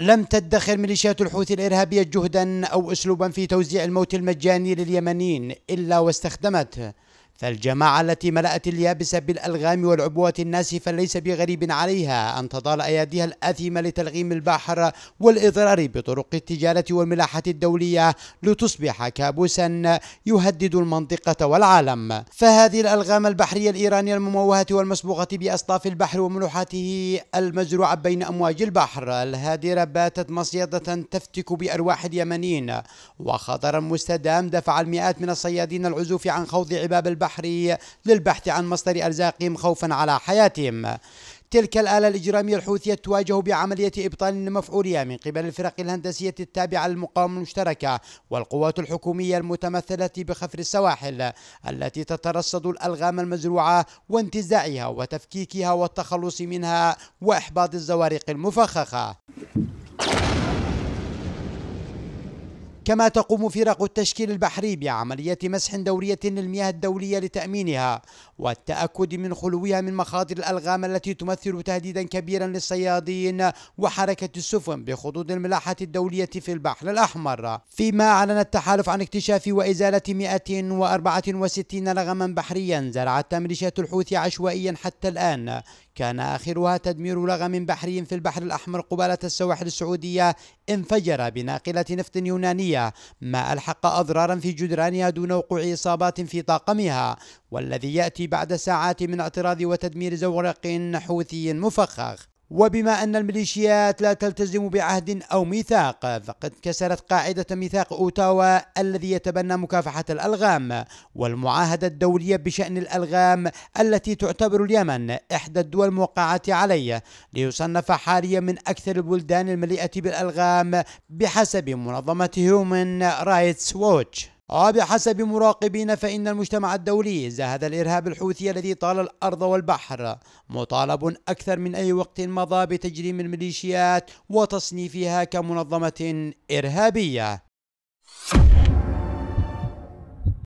لم تدخر ميليشيات الحوثي الإرهابية جهدا أو أسلوبا في توزيع الموت المجاني لليمنيين إلا واستخدمته فالجماعة التي ملأت اليابسة بالألغام والعبوات الناسفة ليس بغريب عليها أن تضال أياديها الآثمة لتلغيم البحر والإضرار بطرق التجارة والملاحة الدولية لتصبح كابوسا يهدد المنطقة والعالم فهذه الألغام البحرية الإيرانية المموهة والمصبوغة بأصداف البحر وملوحاته المزروعة بين أمواج البحر الهادرة باتت مصيدة تفتك بأرواح اليمنيين وخطرا مستدام دفع المئات من الصيادين العزوف عن خوض عباب البحر البحري للبحث عن مصدر أرزاقهم خوفا على حياتهم تلك الآلة الإجرامية الحوثية تواجه بعملية إبطال مفعولية من قبل الفرق الهندسية التابعة للمقاومة المشتركة والقوات الحكومية المتمثلة بخفر السواحل التي تترصد الألغام المزروعة وانتزاعها وتفكيكها والتخلص منها وإحباط الزوارق المفخخة كما تقوم فرق التشكيل البحري بعملية مسح دورية للمياه الدولية لتأمينها والتأكد من خلوها من مخاطر الألغام التي تمثل تهديدا كبيرا للصيادين وحركة السفن بخطوط الملاحة الدولية في البحر الأحمر فيما أعلن التحالف عن اكتشاف وإزالة 164 لغما بحريا زرعتها ميليشيات الحوثي عشوائيا حتى الآن كان آخرها تدمير لغم بحري في البحر الأحمر قبالة السواحل السعودية انفجر بناقلة نفط يونانية ما ألحق أضرارا في جدرانها دون وقوع إصابات في طاقمها والذي يأتي بعد ساعات من اعتراض وتدمير زورق حوثي مفخخ وبما أن الميليشيات لا تلتزم بعهد أو ميثاق فقد كسرت قاعدة ميثاق أوتاوا الذي يتبنى مكافحة الألغام والمعاهدة الدولية بشأن الألغام التي تعتبر اليمن إحدى الدول الموقعة عليه ليصنف حاليا من أكثر البلدان المليئة بالألغام بحسب منظمة هيومن رايتس ووتش وبحسب مراقبين فإن المجتمع الدولي زاهد الإرهاب الحوثي الذي طال الأرض والبحر مطالب أكثر من أي وقت مضى بتجريم الميليشيات وتصنيفها كمنظمة إرهابية